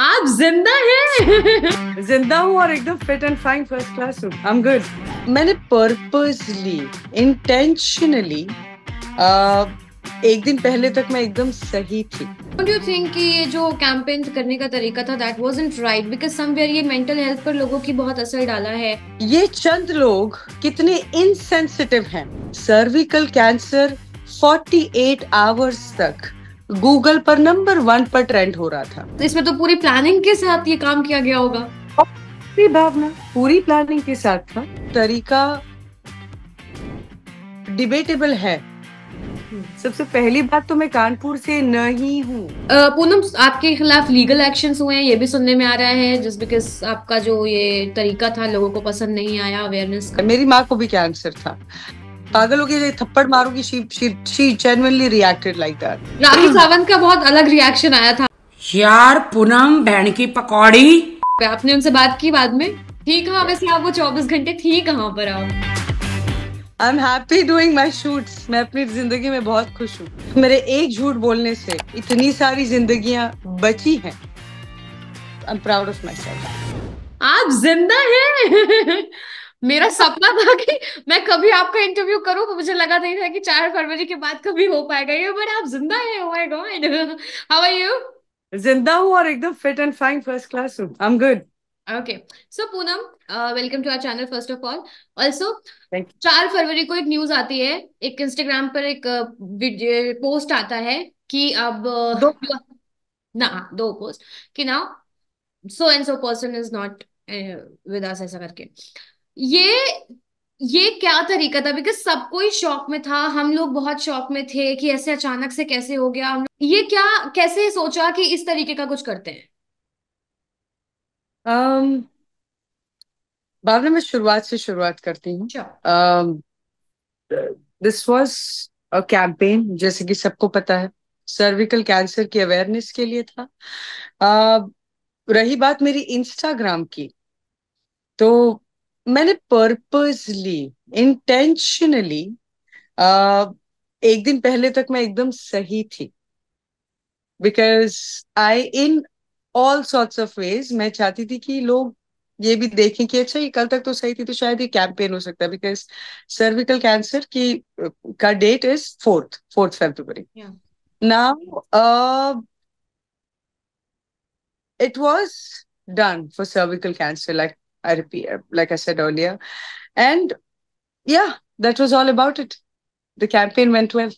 आप जिंदा हैं जिंदा हूँ और एकदम fit and fine first class हूँ आई एम गुड मैंने पर्पसली इंटेंशनली एक दिन पहले तक मैं एकदम सही थी डोंट यू थिंक कि ये जो कैंपेन करने का तरीका था that wasn't right because somewhere ये मेंटल हेल्थ पर लोगों की बहुत असर डाला है ये चंद लोग कितने इनसेंसिटिव हैं सर्विकल कैंसर 48 आवर्स तक गूगल पर नंबर वन पर ट्रेंड हो रहा था तो इसमें तो पूरी प्लानिंग के साथ ये काम किया गया होगा भावना पूरी प्लानिंग के साथ था तरीका डिबेटेबल है सबसे पहली बात तो मैं कानपुर से नहीं हूँ पूनम आपके खिलाफ लीगल एक्शन हुए हैं ये भी सुनने में आ रहा है जिस बिकॉज आपका जो ये तरीका था लोगों को पसंद नहीं आया अवेयरनेस का मेरी माँ को भी कैंसर था पागल हो गया थप्पड़ मारूंगी she she reacted like that Rakhi Sawant का बहुत अलग रिएक्शन आया था यार पूनम बहन की पकौड़ी आपने उनसे बात की बाद में ठीक कहा वैसे आप वो चौबीस घंटे थी कहाँ पर आप I am happy doing my shoots मैं अपनी जिंदगी में बहुत खुश हूँ मेरे एक झूठ बोलने से इतनी सारी जिंदगियां बची हैं I am proud of myself आप जिंदा हैं मेरा सपना था कि मैं कभी आपका इंटरव्यू करूं तो मुझे लगा नहीं था कि चार फरवरी के बाद कभी हो पाएगा ये बट आप जिंदा है oh my god how are you जिंदा हूं और एकदम fit and fine first class हूं I am good okay so Poonam welcome to our channel first of all also चार फरवरी को एक न्यूज आती है एक इंस्टाग्राम पर एक वीडियो uh, पोस्ट आता है कि अब uh, दो ना दो पोस्ट कि now so and so person is not with us ऐसा करके ये ये क्या तरीका था बिकॉज सब कोई शॉक में था हम लोग बहुत शॉक में थे कि ऐसे अचानक से कैसे हो गया हम ये क्या कैसे सोचा कि इस तरीके का कुछ करते हैं um, बाबला मैं शुरुआत से शुरुआत करती हूँ दिस वॉज अ कैंपेन जैसे कि सबको पता है सर्विकल कैंसर की अवेयरनेस के लिए था uh, रही बात मेरी इंस्टाग्राम की तो मैंने पर्पजली इंटेंशनली एक दिन पहले तक मैं एकदम सही थी because I in all sorts of ways मैं चाहती थी कि लोग ये भी देखें कि अच्छा ये कल तक तो सही थी तो शायद ये कैंपेन हो सकता है बिकॉज सर्विकल कैंसर की का date is fourth fourth February now it was done for cervical cancer like I repeat, uh, like I said earlier. And yeah, that was all about it. The campaign went well.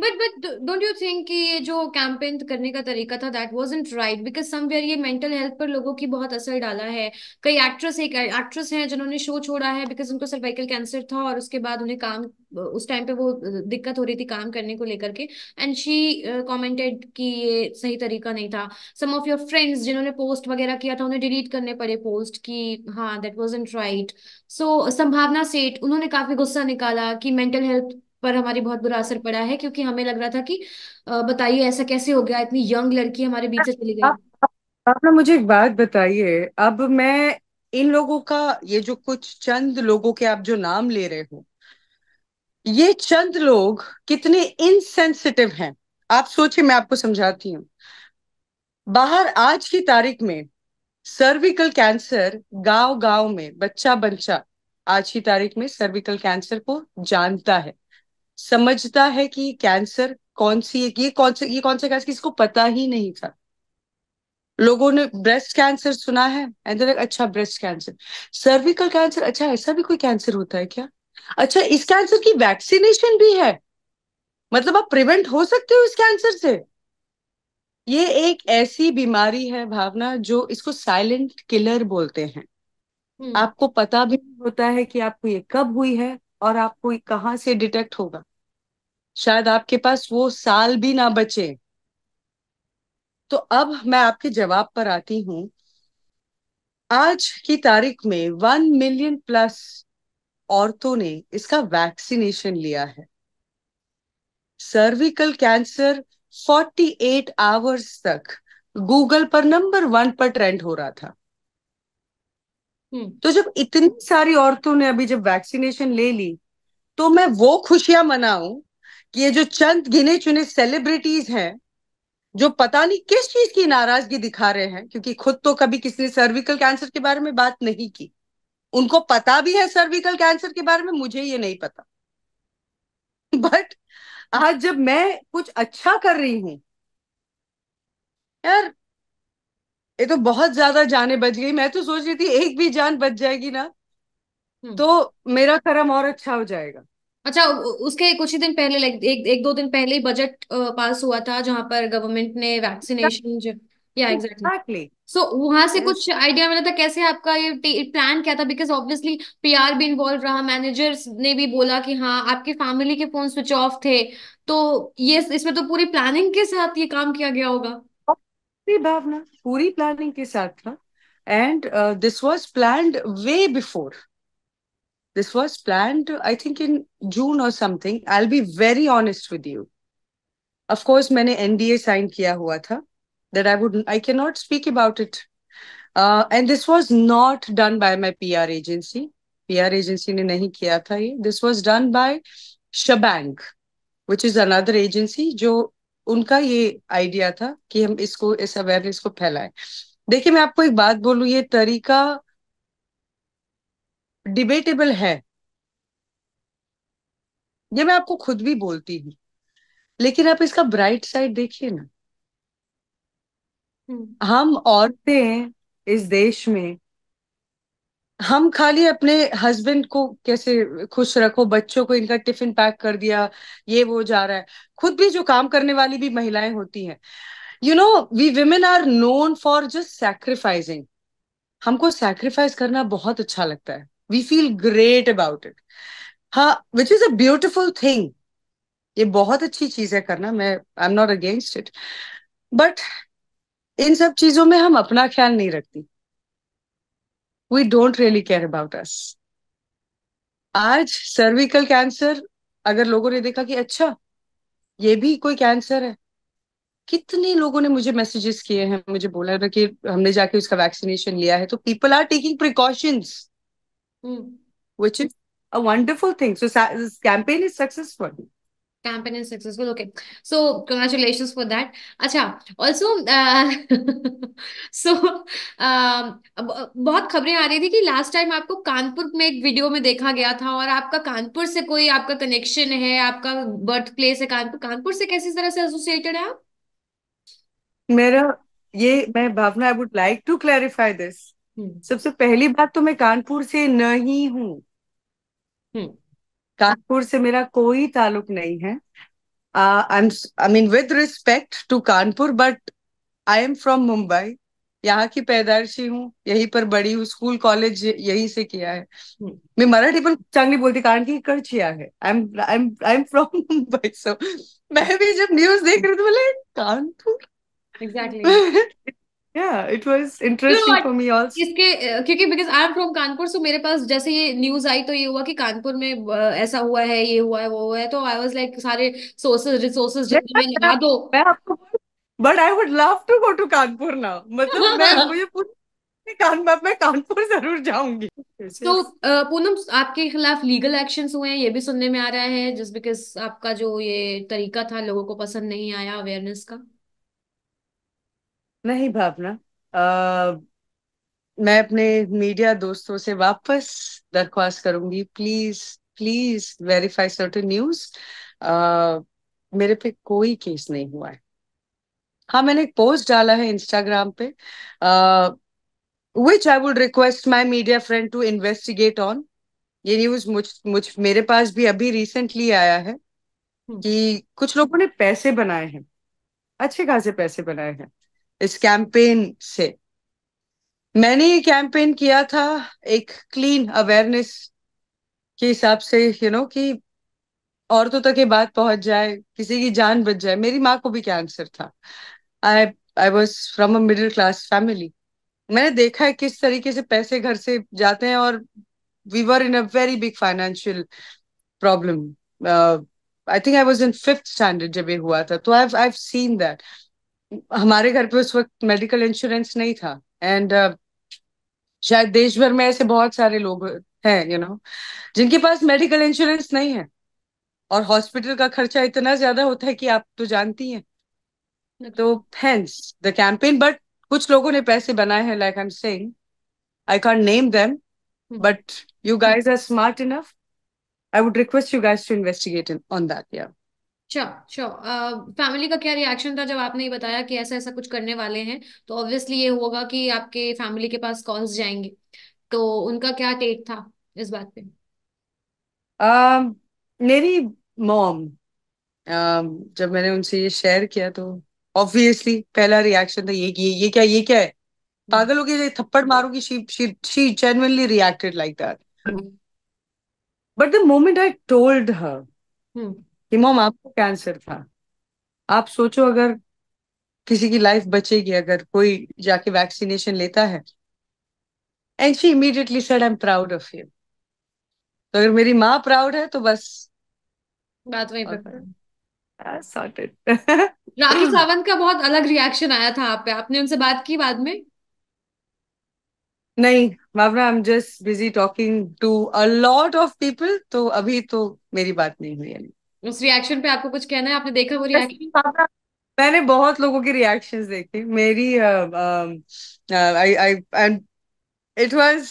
But but don't you think कि ये जो campaign करने का तरीका था that isn't right because somewhere ये mental health पर लोगों की बहुत असर डाला है कई एक्ट्रेस एक एक्ट्रेस हैं जिन्होंने शो छोड़ा है बिकॉज उनको सर्वाइकल कैंसर था और उसके बाद उन्हें काम उस टाइम पे वो दिक्कत हो रही थी काम करने को लेकर के एंड शी कॉमेंटेड कि ये सही तरीका नहीं था सम ऑफ योर फ्रेंड्स जिन्होंने पोस्ट वगैरह किया था उन्हें डिलीट करने पड़े पोस्ट कि हाँ दैट इंट राइट सो संभावना सेठ उन्होंने काफी गुस्सा निकाला कि मेंटल हेल्थ पर हमारी बहुत बुरा असर पड़ा है क्योंकि हमें लग रहा था कि बताइए ऐसा कैसे हो गया इतनी यंग लड़की हमारे बीच से चली गई आप ना मुझे एक बात बताइए अब मैं इन लोगों का ये जो कुछ चंद लोगों के आप जो नाम ले रहे हो ये चंद लोग कितने इनसेंसिटिव हैं आप सोचिए मैं आपको समझाती हूँ बाहर आज की तारीख में सर्विकल कैंसर गांव गांव में बच्चा बच्चा आज की तारीख में सर्विकल कैंसर को जानता है समझता है कि कैंसर कौन सी है ये कौन से ये कौन सा कैंसर किसको पता ही नहीं था लोगों ने ब्रेस्ट कैंसर सुना है एंड अच्छा ब्रेस्ट कैंसर सर्विकल कैंसर अच्छा ऐसा भी कोई कैंसर होता है क्या अच्छा इस कैंसर की वैक्सीनेशन भी है मतलब आप प्रिवेंट हो सकते हो इस कैंसर से ये एक ऐसी बीमारी है भावना जो इसको साइलेंट किलर बोलते हैं हम्म। आपको पता भी नहीं होता है कि आपको ये कब हुई है और आपको कहाँ से डिटेक्ट होगा शायद आपके पास वो साल भी ना बचे तो अब मैं आपके जवाब पर आती हूं आज की तारीख में वन मिलियन प्लस औरतों ने इसका वैक्सीनेशन लिया है सर्विकल कैंसर 48 आवर्स तक गूगल पर नंबर वन पर ट्रेंड हो रहा था हम्म। तो जब इतनी सारी औरतों ने अभी जब वैक्सीनेशन ले ली तो मैं वो खुशियां मनाऊं कि ये जो चंद गिने चुने सेलिब्रिटीज हैं जो पता नहीं किस चीज की नाराजगी दिखा रहे हैं क्योंकि खुद तो कभी किसी ने सर्विकल कैंसर के बारे में बात नहीं की उनको पता भी है सर्विकल कैंसर के बारे में मुझे ये नहीं पता बट आज जब मैं कुछ अच्छा कर रही हूं यार ये तो बहुत ज्यादा जाने बच गई मैं तो सोच रही थी एक भी जान बच जाएगी ना हम्म। तो मेरा कर्म और अच्छा हो जाएगा अच्छा उसके कुछ ही दिन पहले लाइक एक एक दो दिन पहले ही बजट पास हुआ था जहां पर गवर्नमेंट ने वैक्सीनेशन या एग्जैक्टली सो वहां से कुछ आइडिया मिला था कैसे आपका ये प्लान क्या था बिकॉज ऑब्वियसली पीआर भी इन्वॉल्व रहा मैनेजर्स ने भी बोला कि हाँ आपके फैमिली के फोन स्विच ऑफ थे तो ये इसमें तो पूरी प्लानिंग के साथ ये काम किया गया होगा ये भावना पूरी प्लानिंग के साथ था and this was plan way before this was plan I think in June और something I'll be very honest with you of course मैंने एनडीए साइन किया हुआ था that I would I can not speak about it and this was not done by my PR agency PR agency ने नहीं किया था ये this was done by Schbang which is another agency जो उनका ये आइडिया था कि हम इसको इस अवेयरनेस को फैलाएं देखिए मैं आपको एक बात बोलूं ये तरीका डिबेटेबल है ये मैं आपको खुद भी बोलती हूँ लेकिन आप इसका ब्राइट साइड देखिए ना हम्म। हम औरतें इस देश में हम खाली अपने हस्बैंड को कैसे खुश रखो बच्चों को इनका टिफिन पैक कर दिया ये वो जा रहा है खुद भी जो काम करने वाली भी महिलाएं होती हैं you know we women are known for just sacrificing हमको सैक्रिफाइस करना बहुत अच्छा लगता है we feel great about it हाँ which is a beautiful thing ये बहुत अच्छी चीज है करना मैं I am not against it but इन सब चीजों में हम अपना ख्याल नहीं रखती we don't really care about us आज सर्विकल कैंसर अगर लोगों ने देखा कि अच्छा ये भी कोई कैंसर है कितने लोगों ने मुझे मैसेजेस किए हैं मुझे बोला ना कि हमने जाके उसका वैक्सीनेशन लिया है तो people are taking precautions which is a wonderful thing so campaign is successful campaign is successful okay so congratulations for that अच्छा also uh, so um, बहुत खबरें आ रही थी कि लास्ट टाइम आपको कानपुर में एक वीडियो में देखा गया था और आपका कानपुर से कोई आपका कनेक्शन है आपका बर्थ प्लेस है कानपुर कानपुर से कैसी तरह से एसोसिएटेड है आप मेरा ये मैं Bhavna I would like to clarify this सबसे पहली बात तो मैं कानपुर से नहीं हूँ हम्म। कानपुर से मेरा कोई ताल्लुक नहीं है I mean with respect to Kanpur but I am from Mumbai यहाँ की पैदाइशी हूँ यहीं पर बड़ी हूँ स्कूल कॉलेज यहीं से किया है hmm. मैं मराठी पर चांगली बोलती कारण की कर चिया है I am I am I am from Mumbai so मैं भी जब न्यूज देख रही थी बोले कानपुर एग्जैक्टली कानपुर तो में ऐसा हुआ है ये हुआ है वो हुआ है तो आई लाइक सारे रिसोर्सेज लगा दो but I would love to go to Kanpur मतलब मैं जरूर जाऊंगी तो पूनम आपके खिलाफ लीगल एक्शन हुए हैं ये भी सुनने में आ रहा है जस्ट बिकॉज आपका जो ये तरीका था लोगों को पसंद नहीं आया अवेयरनेस का नहीं भावना मैं अपने मीडिया दोस्तों से वापस दरख्वास्त करूंगी please please verify certain news मेरे पे कोई केस नहीं हुआ है हाँ मैंने एक पोस्ट डाला है इंस्टाग्राम पे which I would request my media friend to investigate on ये न्यूज मुझ मुझ मेरे पास भी अभी रिसेंटली आया है हम्म। कि कुछ लोगों ने पैसे बनाए हैं अच्छे खासे पैसे बनाए हैं इस कैंपेन से मैंने ये कैंपेन किया था एक क्लीन अवेयरनेस के हिसाब से यू नो कि औरतों तक ये बात पहुंच जाए किसी की जान बच जाए मेरी माँ को भी कैंसर था I I was from a middle class family मैंने देखा है किस तरीके से पैसे घर से जाते हैं और we were in a very big financial problem I think I was in fifth standard जब ये हुआ था तो आई आई सीन दैट हमारे घर पे उस वक्त मेडिकल इंश्योरेंस नहीं था एंड uh, शायद देश भर में ऐसे बहुत सारे लोग हैं यू नो जिनके पास मेडिकल इंश्योरेंस नहीं है और हॉस्पिटल का खर्चा इतना ज्यादा होता है कि आप तो जानती हैं तो हेंस द कैंपेन बट कुछ लोगों ने पैसे बनाए हैं like I am saying I can't name them but you guys are smart enough I would request you guys to investigate on that या अच्छा श्योर फैमिली का क्या रिएक्शन था जब आपने ये बताया कि ऐसा ऐसा कुछ करने वाले हैं तो ऑब्वियसली ये होगा कि आपके फैमिली के पास कॉल्स जाएंगे तो उनका क्या टेक था इस बात पे uh, मेरी मॉम uh, जब मैंने उनसे ये शेयर किया तो ऑब्वियसली पहला रिएक्शन था ये कि ये क्या ये क्या है पागल हो गए थप्पड़ मारूंगी she she she genuinely reacted like that but the moment I told her mom आपको कैंसर था आप सोचो अगर किसी की लाइफ बचेगी अगर कोई जाके वैक्सीनेशन लेता है and she immediately said I am proud of you तो अगर मेरी माँ प्राउड है तो बस बात वहीं पर राखी सावंत का बहुत अलग रिएक्शन आया था आप पे आपने उनसे बात की बाद में नहीं बाबरा I am just busy talking to a lot of people तो अभी तो मेरी बात नहीं हुई अभी उस रिएक्शन पे आपको कुछ कहना है आपने देखा वो रिएक्शन मैंने बहुत लोगों की रिएक्शन देखे मेरी I I and it was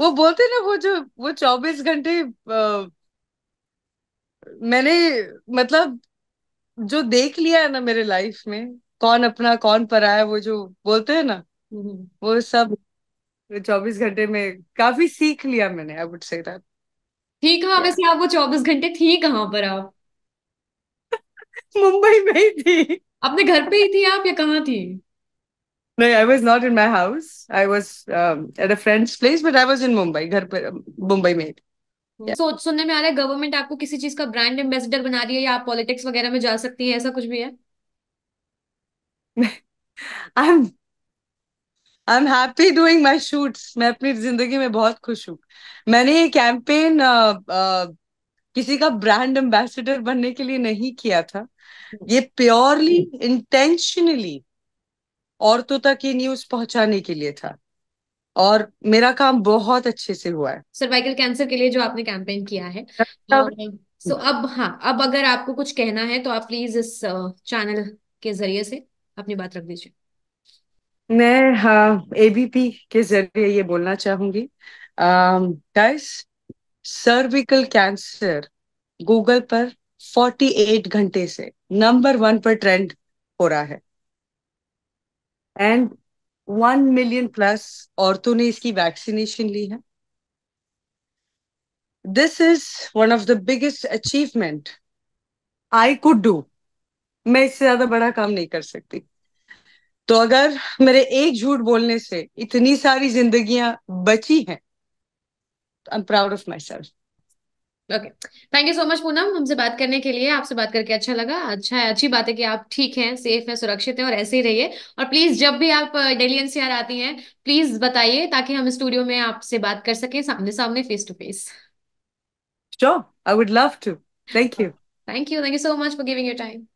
वो बोलते ना वो जो वो चौबीस घंटे मैंने मतलब जो देख लिया है ना मेरे लाइफ में कौन अपना कौन पराया वो जो बोलते हैं ना वो सब चौबीस घंटे में काफी सीख लिया मैंने आई वुड से दैट थी वैसे आप वो चौबीस घंटे थी कहाँ पर आप मुंबई में ही थी अपने घर पे ही थी आप या कहाँ थी नहीं I was not in my house I was at a friend's place but I was in Mumbai घर पर मुंबई में तो सोच सुनने में आ रहा है गवर्नमेंट आपको किसी चीज का ब्रांड एम्बेसडर बना रही है या आप पॉलिटिक्स वगैरह में जा सकती है ऐसा कुछ भी है I am I am happy doing my shoots मैं अपनी जिंदगी में बहुत खुश हूँ मैंने ये कैंपेन uh, uh, किसी का ब्रांड एम्बेसडर बनने के लिए नहीं किया था ये प्योरली इंटेंशनली औरतों तक ये न्यूज पहुंचाने के लिए था और मेरा काम बहुत अच्छे से हुआ है सर्वाइकल कैंसर के लिए जो आपने कैंपेन किया है सो अच्छा। so, अब हाँ अब अगर आपको कुछ कहना है तो आप प्लीज इस चैनल के जरिए से अपनी बात रख दीजिए मैं हाँ एबीपी के जरिए ये बोलना चाहूंगी गाइस सर्विकल कैंसर गूगल पर 48 घंटे से नंबर वन पर ट्रेंड हो रहा है एंड वन मिलियन प्लस औरतों ने इसकी वैक्सीनेशन ली है this is one of the biggest achievement I could do मैं इससे ज्यादा बड़ा काम नहीं कर सकती तो अगर मेरे एक झूठ बोलने से इतनी सारी जिंदगियां बची हैं I am proud of myself okay thank you so much Poonam हमसे बात करने के लिए आपसे बात करके अच्छा लगा अच्छा है अच्छी बात है कि आप ठीक हैं सेफ हैं सुरक्षित हैं और ऐसे ही रहिए और प्लीज जब भी आप डेली एनसीआर आती हैं प्लीज बताइए ताकि हम स्टूडियो में आपसे बात कर सकें सामने सामने face to face I would love to thank you thank you thank you so much for giving your time